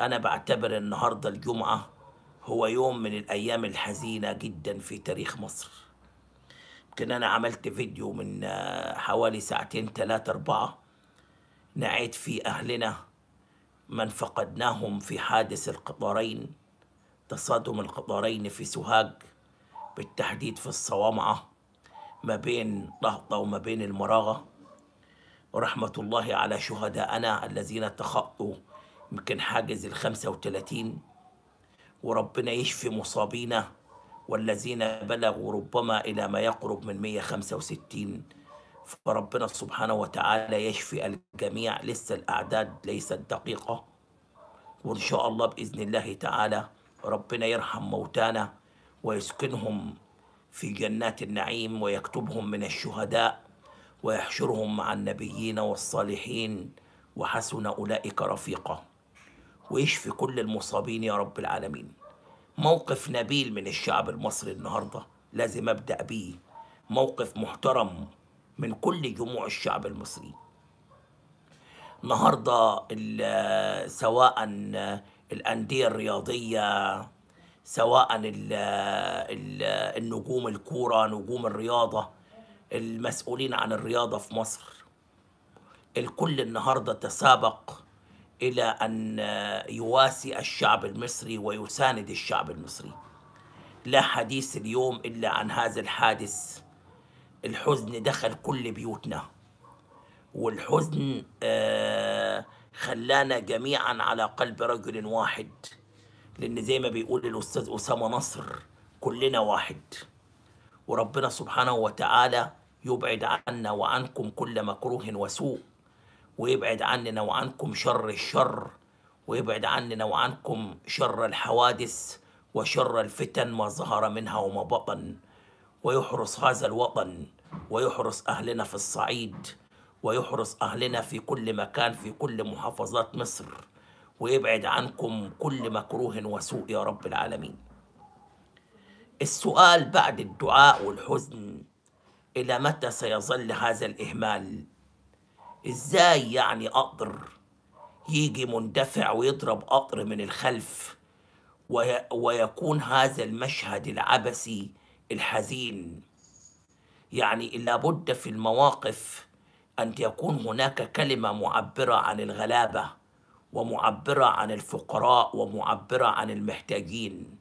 أنا بعتبر النهاردة الجمعة هو يوم من الأيام الحزينة جدا في تاريخ مصر يمكن أنا عملت فيديو من آه، حوالي ساعتين تلاتة أربعة نعيد فيه أهلنا من فقدناهم في حادث القطارين تصادم القطارين في سوهاج بالتحديد في الصوامعة ما بين ضهطة وما بين المراغة ورحمة الله على شهدائنا الذين تخطوا يمكن حاجز ال 35 وربنا يشفي مصابينا والذين بلغوا ربما إلى ما يقرب من 165 فربنا سبحانه وتعالى يشفي الجميع لسه الأعداد ليست دقيقة وإن شاء الله بإذن الله تعالى ربنا يرحم موتانا ويسكنهم في جنات النعيم ويكتبهم من الشهداء ويحشرهم مع النبيين والصالحين وحسن أولئك رفيقاً ويشفي كل المصابين يا رب العالمين موقف نبيل من الشعب المصري النهاردة لازم أبدأ بيه موقف محترم من كل جموع الشعب المصري النهاردة سواء الأندية الرياضية سواء ال ال النجوم الكورة نجوم الرياضة المسؤولين عن الرياضة في مصر الكل النهاردة تسابق إلى أن يواسي الشعب المصري ويساند الشعب المصري لا حديث اليوم إلا عن هذا الحادث الحزن دخل كل بيوتنا والحزن آه، خلانا جميعا على قلب رجل واحد لأن زي ما بيقول الأستاذ أسامة نصر كلنا واحد وربنا سبحانه وتعالى يبعد عنا وعنكم كل مكروه وسوء ويبعد عننا وعنكم شر الشر ويبعد عننا وعنكم شر الحوادث وشر الفتن ما ظهر منها وما بطن ويحرس هذا الوطن ويحرس أهلنا في الصعيد ويحرس أهلنا في كل مكان في كل محافظات مصر ويبعد عنكم كل مكروه وسوء يا رب العالمين السؤال بعد الدعاء والحزن إلى متى سيظل هذا الإهمال ازاي يعني قطر يجي مندفع ويضرب قطر من الخلف ويكون هذا المشهد العبثي الحزين يعني لابد في المواقف ان يكون هناك كلمه معبره عن الغلابه ومعبره عن الفقراء ومعبره عن المحتاجين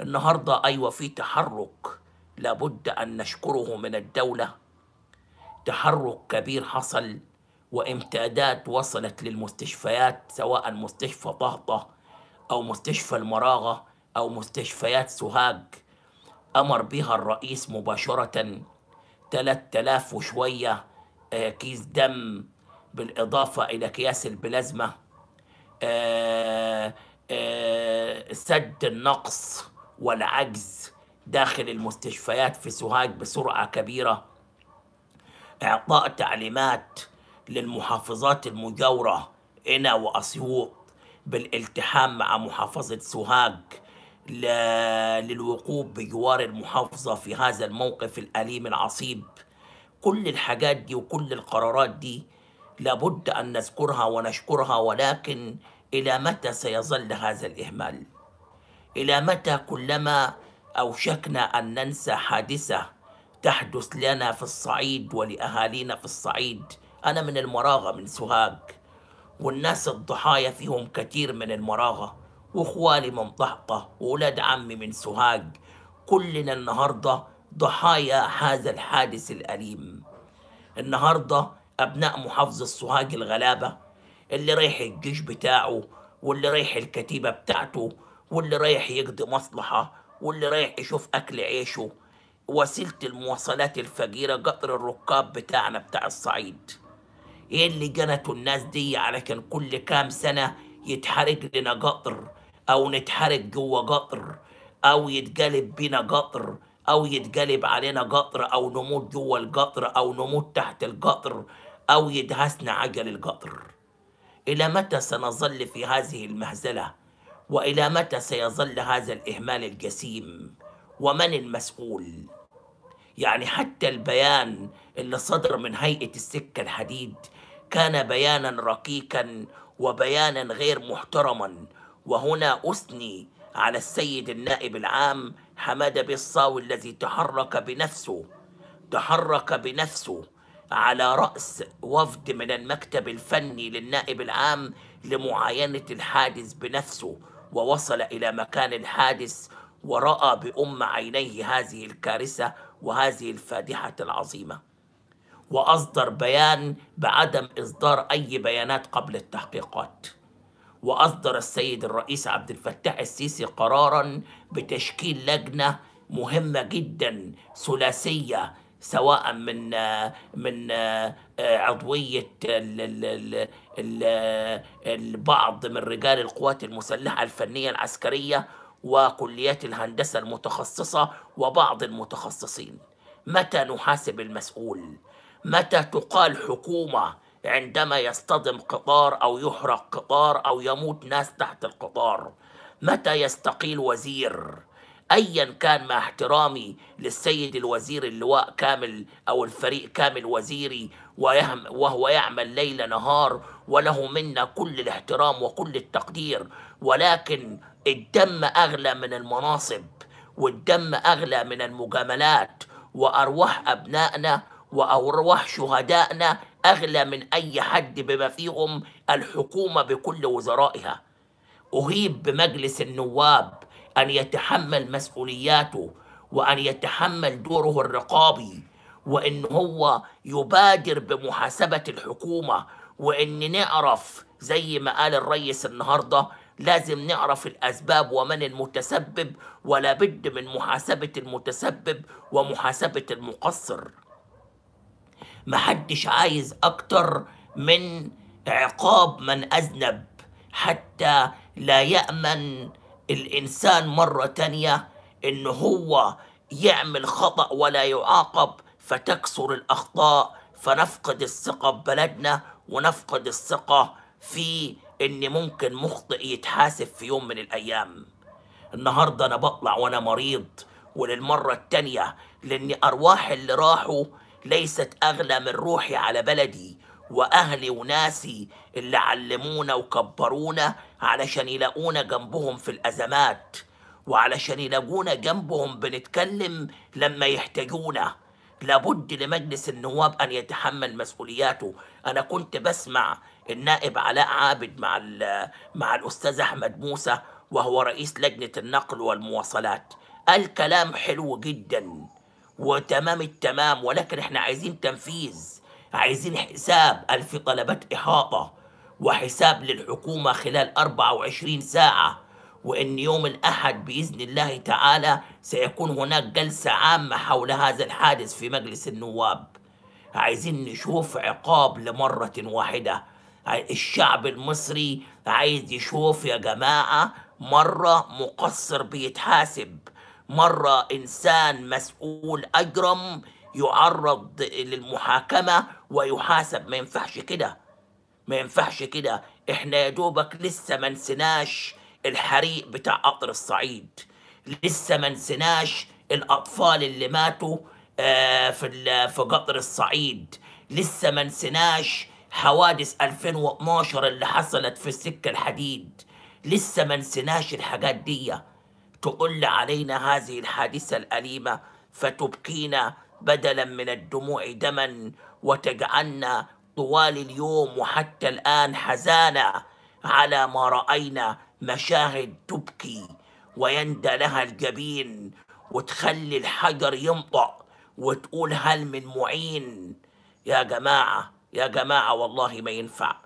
النهارده ايوه في تحرك لابد ان نشكره من الدوله تحرك كبير حصل وامتادات وصلت للمستشفيات سواء مستشفى طهطة أو مستشفى المراغة أو مستشفيات سوهاج أمر بها الرئيس مباشرة 3000 وشوية آه، كيس دم بالإضافة إلى أكياس البلازما آه، آه، سد النقص والعجز داخل المستشفيات في سوهاج بسرعة كبيرة إعطاء تعليمات للمحافظات المجاورة إنا وأسيوط بالالتحام مع محافظة سوهاج للوقوف بجوار المحافظة في هذا الموقف الأليم العصيب كل الحاجات دي وكل القرارات دي لابد أن نذكرها ونشكرها ولكن إلى متى سيظل هذا الإهمال؟ إلى متى كلما أوشكنا أن ننسى حادثة تحدث لنا في الصعيد ولأهالينا في الصعيد أنا من المراغة من سوهاج والناس الضحايا فيهم كتير من المراغة وإخوالي من ضحطة وولاد عمي من سوهاج كلنا النهاردة ضحايا هذا الحادث الأليم النهاردة أبناء محافظة سوهاج الغلابة اللي رايح الجيش بتاعه واللي رايح الكتيبة بتاعته واللي رايح يقضي مصلحة واللي رايح يشوف أكل عيشه وسيلة المواصلات الفقيرة قطر الركاب بتاعنا بتاع الصعيد ايه اللي جنته الناس دي علشان يعني كل كام سنة يتحرق لنا قطر او نتحرق جوه قطر او يتقلب بينا قطر او يتقلب علينا قطر او نموت جوه القطر او نموت تحت القطر او يدهسنا عجل القطر الى متى سنظل في هذه المهزله والى متى سيظل هذا الاهمال الجسيم ومن المسؤول يعني حتى البيان اللي صدر من هيئه السكه الحديد كان بيانا رقيقا وبيانا غير محترما وهنا أثني على السيد النائب العام حمادة بالصاوي الذي تحرك بنفسه تحرك بنفسه على رأس وفد من المكتب الفني للنائب العام لمعاينة الحادث بنفسه ووصل إلى مكان الحادث ورأى بأم عينيه هذه الكارثة وهذه الفادحة العظيمة وأصدر بيان بعدم إصدار أي بيانات قبل التحقيقات وأصدر السيد الرئيس عبد الفتاح السيسي قرارا بتشكيل لجنة مهمة جدا ثلاثية سواء من من آه، عضوية البعض من رجال القوات المسلحة الفنية العسكرية وكليات الهندسة المتخصصة وبعض المتخصصين متى نحاسب المسؤول متى تقال حكومة عندما يصطدم قطار أو يحرق قطار أو يموت ناس تحت القطار متى يستقيل وزير أيا كان مع احترامي للسيد الوزير اللواء كامل أو الفريق كامل وزيري وهو يعمل ليل نهار وله منا كل الاحترام وكل التقدير ولكن الدم أغلى من المناصب والدم أغلى من المجاملات وأرواح أبنائنا وأرواح شهدائنا أغلى من أي حد بما فيهم الحكومة بكل وزرائها أهيب بمجلس النواب أن يتحمل مسؤولياته وأن يتحمل دوره الرقابي وإن هو يبادر بمحاسبة الحكومة وإن نعرف زي ما قال الرئيس النهارده لازم نعرف الأسباب ومن المتسبب ولا بد من محاسبة المتسبب ومحاسبة المقصر محدش عايز أكتر من عقاب من أذنب حتى لا يأمن الإنسان مرة تانية إن هو يعمل خطأ ولا يعاقب فتكثر الأخطاء فنفقد الثقة ببلدنا ونفقد الثقة في إن ممكن مخطئ يتحاسب في يوم من الأيام النهاردة أنا بطلع وأنا مريض وللمرة التانية لأن أرواح اللي راحوا ليست أغلى من روحي على بلدي وأهلي وناسي اللي علمونا وكبرونا علشان يلاقونا جنبهم في الأزمات وعلشان يلاقونا جنبهم بنتكلم لما يحتاجونا لابد لمجلس النواب أن يتحمل مسؤولياته أنا كنت بسمع النائب علاء عابد مع, مع الأستاذ أحمد موسى وهو رئيس لجنة النقل والمواصلات الكلام حلو جداً وتمام التمام ولكن احنا عايزين تنفيذ عايزين حساب ألف طلبات إحاطة وحساب للحكومة خلال 24 ساعة وإن يوم الأحد بإذن الله تعالى سيكون هناك جلسة عامة حول هذا الحادث في مجلس النواب عايزين نشوف عقاب لمرة واحدة الشعب المصري عايز يشوف يا جماعة مرة مقصر بيتحاسب مرة إنسان مسؤول أجرم يعرض للمحاكمة ويحاسب ما ينفعش كده ما ينفعش كده احنا يا دوبك لسه ما نسيناش الحريق بتاع قطر الصعيد لسه ما نسيناش الأطفال اللي ماتوا آه، في في قطر الصعيد لسه ما نسيناش حوادث 2012 اللي حصلت في السكة الحديد لسه ما نسيناش الحاجات ديه تقل علينا هذه الحادثة الأليمة فتبقينا بدلا من الدموع دما وتجعلنا طوال اليوم وحتى الآن حزانا على ما رأينا مشاهد تبكي ويندى لها الجبين وتخلي الحجر ينطق وتقول هل من معين يا جماعة يا جماعة والله ما ينفع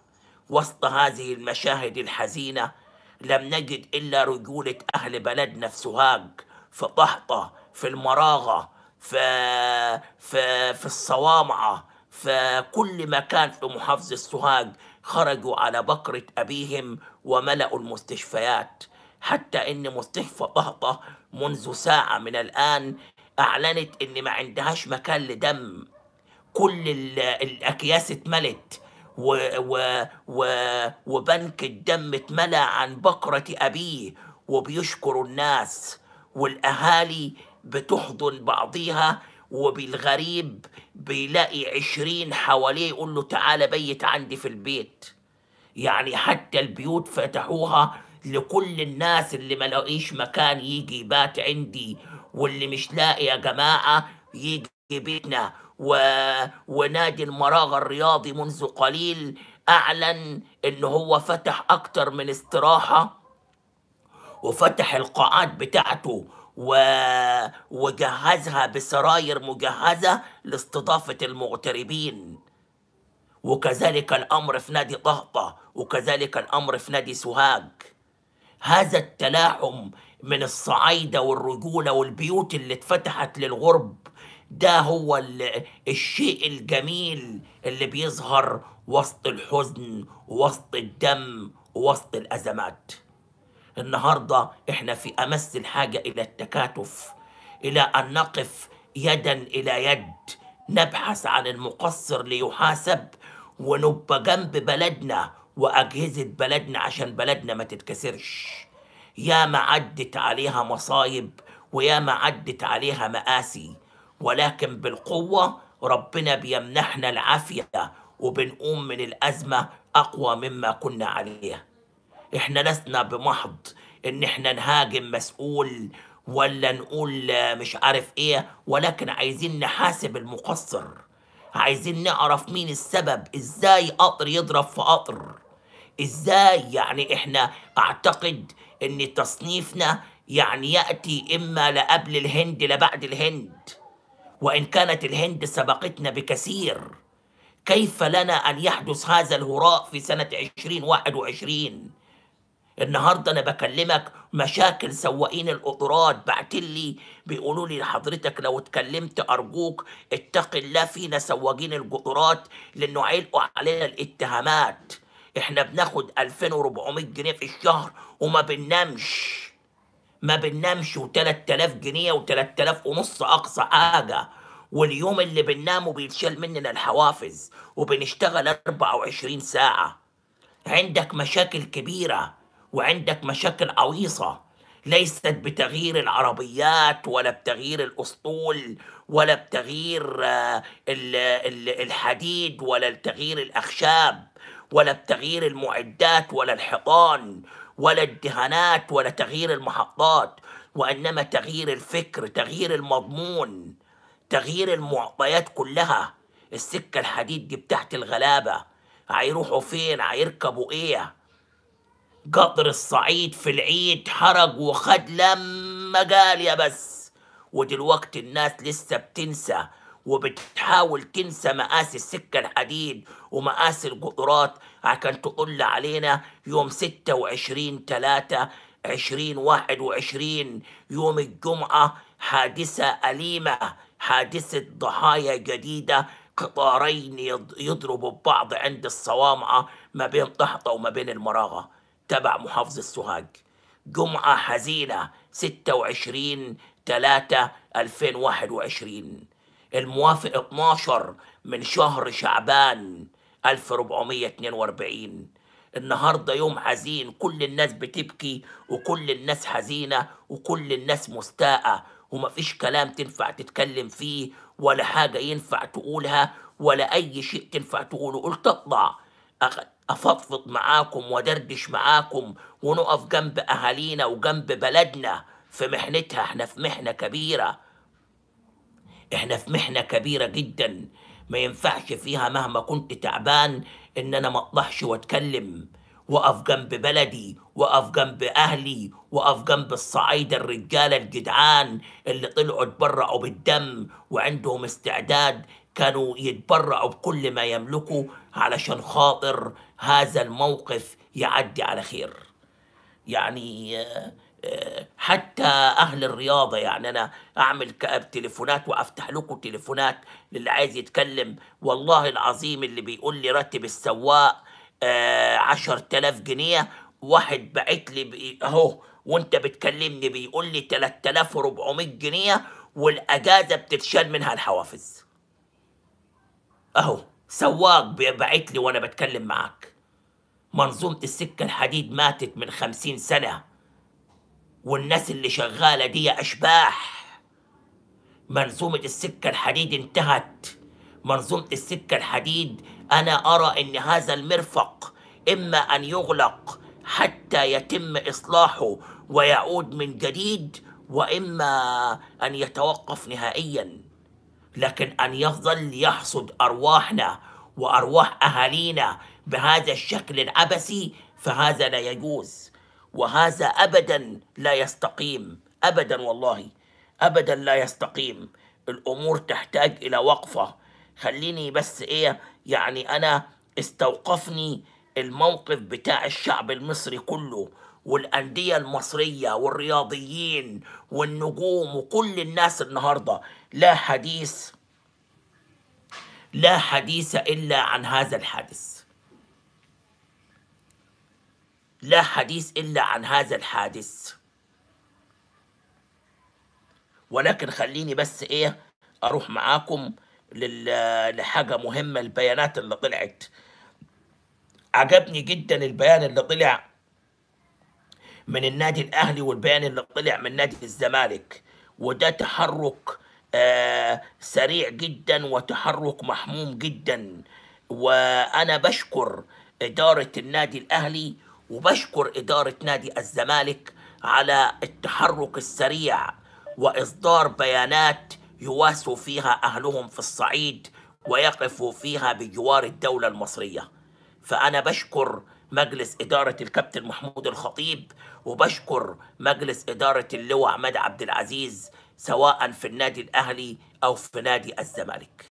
وسط هذه المشاهد الحزينة لم نجد إلا رجولة أهل بلدنا في سوهاج في طهطة في المراغة في, في, في الصوامعة في كل مكان في محافظة سوهاج خرجوا على بكرة أبيهم وملأوا المستشفيات حتى إن مستشفى طهطة منذ ساعة من الآن أعلنت إن ما عندهاش مكان لدم كل الأكياس اتملت و و و وبنك الدم اتملى عن بقرة أبيه وبيشكر الناس والأهالي بتحضن بعضيها وبالغريب بيلاقي عشرين حواليه يقول له تعالى بيت عندي في البيت يعني حتى البيوت فتحوها لكل الناس اللي ملاقيش مكان يجي يبات عندي واللي مش لاقي يا جماعة يجي بيتنا و... ونادي المراغة الرياضي منذ قليل أعلن إن هو فتح أكتر من استراحة وفتح القاعات بتاعته و... وجهزها بسراير مجهزة لاستضافة المغتربين وكذلك الأمر في نادي طهطة وكذلك الأمر في نادي سوهاج هذا التلاحم من الصعايدة والرجولة والبيوت اللي اتفتحت للغرب ده هو الشيء الجميل اللي بيظهر وسط الحزن وسط الدم وسط الأزمات النهاردة احنا في أمس الحاجة إلى التكاتف إلى أن نقف يدا إلى يد نبحث عن المقصر ليحاسب ونبقى جنب بلدنا وأجهزة بلدنا عشان بلدنا ما تتكسرش يا ما عدت عليها مصايب ويا ما عدت عليها مآسي ولكن بالقوة ربنا بيمنحنا العافية وبنقوم من الأزمة أقوى مما كنا عليها إحنا لسنا بمحض إن إحنا نهاجم مسؤول ولا نقول مش عارف إيه ولكن عايزين نحاسب المقصر عايزين نعرف مين السبب إزاي قطر يضرب في قطر إزاي يعني إحنا أعتقد إن تصنيفنا يعني يأتي إما لقبل الهند لبعد الهند وإن كانت الهند سبقتنا بكثير كيف لنا أن يحدث هذا الهراء في سنة 2021 النهارده انا بكلمك مشاكل سواقين الأطراد بعتلي بيقولوا لي لحضرتك لو اتكلمت ارجوك اتق الله فينا سواقين القطارات لانه علقوا علينا الاتهامات احنا بناخد 2400 جنيه في الشهر وما بننامش ما بننامش و3000 جنيه و3000 ونص اقصى حاجه واليوم اللي بننامه بيتشال مننا الحوافز وبنشتغل 24 ساعه عندك مشاكل كبيره وعندك مشاكل عويصه ليست بتغيير العربيات ولا بتغيير الاسطول ولا بتغيير آه، الحديد ولا تغيير الاخشاب ولا بتغيير المعدات ولا الحيطان ولا الدهانات ولا تغيير المحطات وانما تغيير الفكر تغيير المضمون تغيير المعطيات كلها السكه الحديد دي بتاعت الغلابه هيروحوا فين هيركبوا ايه قطر الصعيد في العيد حرق وخد لما قال يا بس ودلوقتي الناس لسه بتنسى وبتحاول تنسى مقاس السكة الحديد ومقاس القدرات عشان تقول علينا يوم 26 3 2021 يوم الجمعة حادثة أليمة حادثة ضحايا جديدة قطارين يضربوا ببعض عند الصوامعة ما بين طحطة وما بين المراغة تبع محافظ السوهاج جمعة حزينة 26 3 2021 الموافق 12 من شهر شعبان 1442 النهارده يوم حزين كل الناس بتبكي وكل الناس حزينه وكل الناس مستاءه ومفيش كلام تنفع تتكلم فيه ولا حاجه ينفع تقولها ولا اي شيء تنفع تقوله قلت اطلع افضفض معاكم ودردش معاكم ونقف جنب اهالينا وجنب بلدنا في محنتها احنا في محنه كبيره احنا في محنه كبيره جدا ما ينفعش فيها مهما كنت تعبان ان انا ما اطلعش واتكلم واقف جنب بلدي واقف جنب اهلي واقف جنب الصعيد الرجاله الجدعان اللي طلعوا اتبرعوا بالدم وعندهم استعداد كانوا يتبرعوا بكل ما يملكوا علشان خاطر هذا الموقف يعدي على خير يعني آه حتى اهل الرياضه يعني انا اعمل تليفونات وافتح لكم تليفونات للي عايز يتكلم والله العظيم اللي بيقول لي رتب السواق آه 10000 جنيه واحد بعت لي اهو وانت بتكلمني بيقول لي 3400 جنيه والاجازه بتتشال منها الحوافز اهو سواق بعت لي وانا بتكلم معاك منظومه السكه الحديد ماتت من خمسين سنه والناس اللي شغالة دي أشباح منظومة السكة الحديد انتهت منظومة السكة الحديد أنا أرى إن هذا المرفق إما أن يغلق حتى يتم إصلاحه ويعود من جديد وإما أن يتوقف نهائيا لكن أن يظل يحصد أرواحنا وأرواح أهالينا بهذا الشكل العبثي فهذا لا يجوز وهذا أبدا لا يستقيم أبدا والله أبدا لا يستقيم الأمور تحتاج إلى وقفة خليني بس إيه يعني أنا استوقفني الموقف بتاع الشعب المصري كله والأندية المصرية والرياضيين والنجوم وكل الناس النهاردة لا حديث لا حديث إلا عن هذا الحادث لا حديث إلا عن هذا الحادث ولكن خليني بس إيه أروح معاكم لحاجة مهمة البيانات اللي طلعت عجبني جدا البيان اللي طلع من النادي الأهلي والبيان اللي طلع من نادي الزمالك وده تحرك آه سريع جدا وتحرك محموم جدا وأنا بشكر إدارة النادي الأهلي وبشكر إدارة نادي الزمالك على التحرك السريع وإصدار بيانات يواسوا فيها أهلهم في الصعيد ويقفوا فيها بجوار الدولة المصرية فأنا بشكر مجلس إدارة الكابتن محمود الخطيب وبشكر مجلس إدارة اللواء عماد عبد العزيز سواء في النادي الأهلي أو في نادي الزمالك